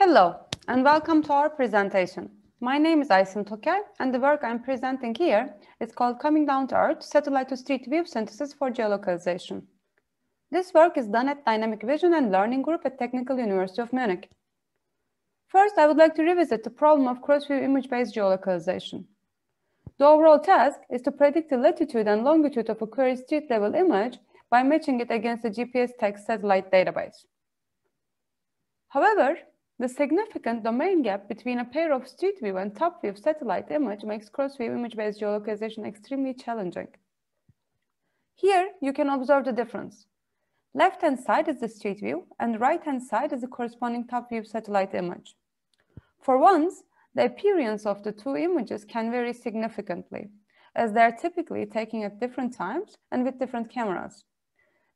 Hello, and welcome to our presentation. My name is Aysim Tokay, and the work I'm presenting here is called Coming Down to Earth, Satellite to Street View Synthesis for Geolocalization. This work is done at Dynamic Vision and Learning Group at Technical University of Munich. First, I would like to revisit the problem of cross-view image-based geolocalization. The overall task is to predict the latitude and longitude of a query street-level image by matching it against the GPS tag satellite database. However, the significant domain gap between a pair of street view and top view satellite image makes cross-view image-based geolocalization extremely challenging. Here, you can observe the difference. Left-hand side is the street view and right-hand side is the corresponding top view satellite image. For once, the appearance of the two images can vary significantly, as they are typically taken at different times and with different cameras.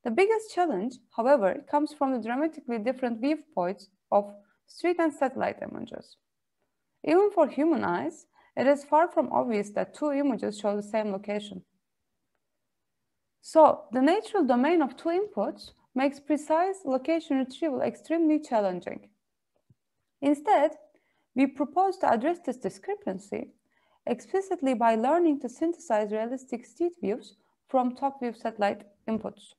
The biggest challenge, however, comes from the dramatically different viewpoints of street and satellite images. Even for human eyes, it is far from obvious that two images show the same location. So the natural domain of two inputs makes precise location retrieval extremely challenging. Instead, we propose to address this discrepancy explicitly by learning to synthesize realistic street views from top view satellite inputs.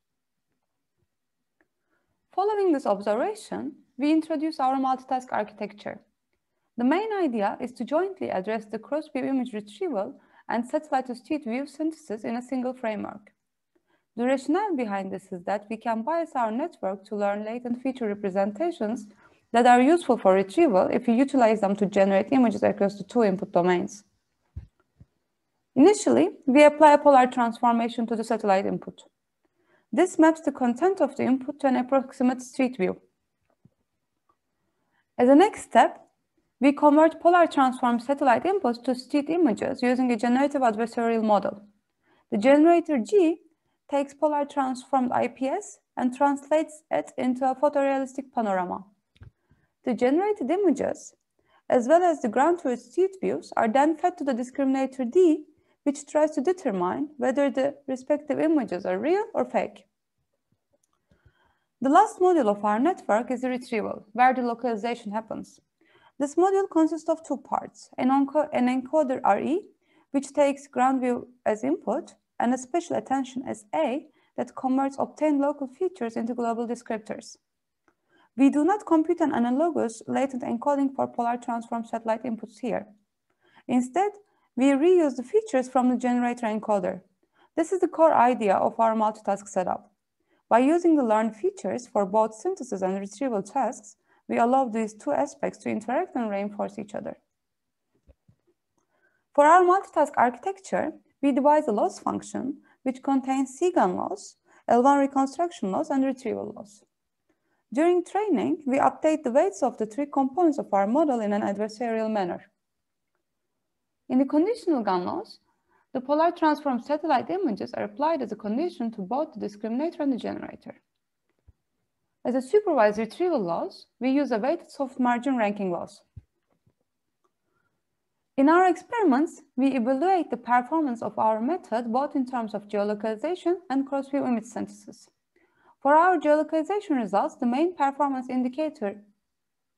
Following this observation, we introduce our multitask architecture. The main idea is to jointly address the cross-view image retrieval and satellite-to-street view synthesis in a single framework. The rationale behind this is that we can bias our network to learn latent feature representations that are useful for retrieval if we utilize them to generate images across the two input domains. Initially, we apply a polar transformation to the satellite input. This maps the content of the input to an approximate street view, as a next step, we convert polar transform satellite inputs to street images using a generative adversarial model. The generator G takes polar transformed IPS and translates it into a photorealistic panorama. The generated images, as well as the ground truth street views, are then fed to the discriminator D, which tries to determine whether the respective images are real or fake. The last module of our network is the retrieval, where the localization happens. This module consists of two parts, an, an encoder RE, which takes ground view as input, and a special attention as A that converts obtained local features into global descriptors. We do not compute an analogous latent encoding for polar transform satellite inputs here. Instead, we reuse the features from the generator encoder. This is the core idea of our multitask setup. By using the learn features for both synthesis and retrieval tasks, we allow these two aspects to interact and reinforce each other. For our multitask architecture, we devise a loss function which contains SIGAN loss, L1 reconstruction loss, and retrieval loss. During training, we update the weights of the three components of our model in an adversarial manner. In the conditional GAN loss, the polar transform satellite images are applied as a condition to both the discriminator and the generator. As a supervised retrieval loss, we use a weighted soft margin ranking loss. In our experiments, we evaluate the performance of our method both in terms of geolocalization and cross-view image synthesis. For our geolocalization results, the main performance indicator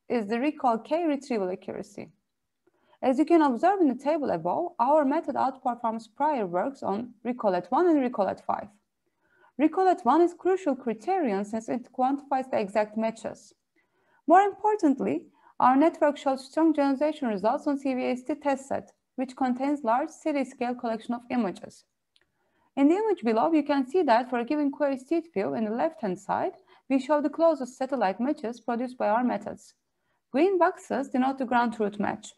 is the recall K retrieval accuracy. As you can observe in the table above, our method outperforms prior works on Recollect 1 and Recollect 5. Recollect 1 is crucial criterion since it quantifies the exact matches. More importantly, our network shows strong generalization results on CVST test set, which contains large city-scale collection of images. In the image below, you can see that for a given query street view in the left-hand side, we show the closest satellite matches produced by our methods. Green boxes denote the ground truth match.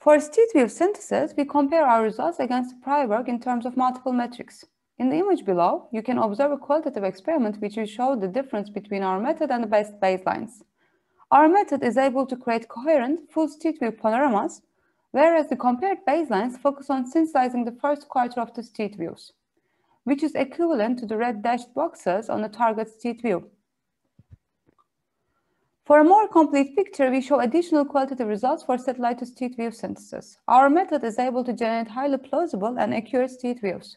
For street-view synthesis, we compare our results against prior work in terms of multiple metrics. In the image below, you can observe a qualitative experiment which will show the difference between our method and the best baselines. Our method is able to create coherent, full street-view panoramas, whereas the compared baselines focus on synthesizing the first quarter of the street views, which is equivalent to the red dashed boxes on the target street view. For a more complete picture, we show additional qualitative results for satellite to street view synthesis. Our method is able to generate highly plausible and accurate street views.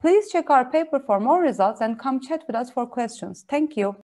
Please check our paper for more results and come chat with us for questions. Thank you.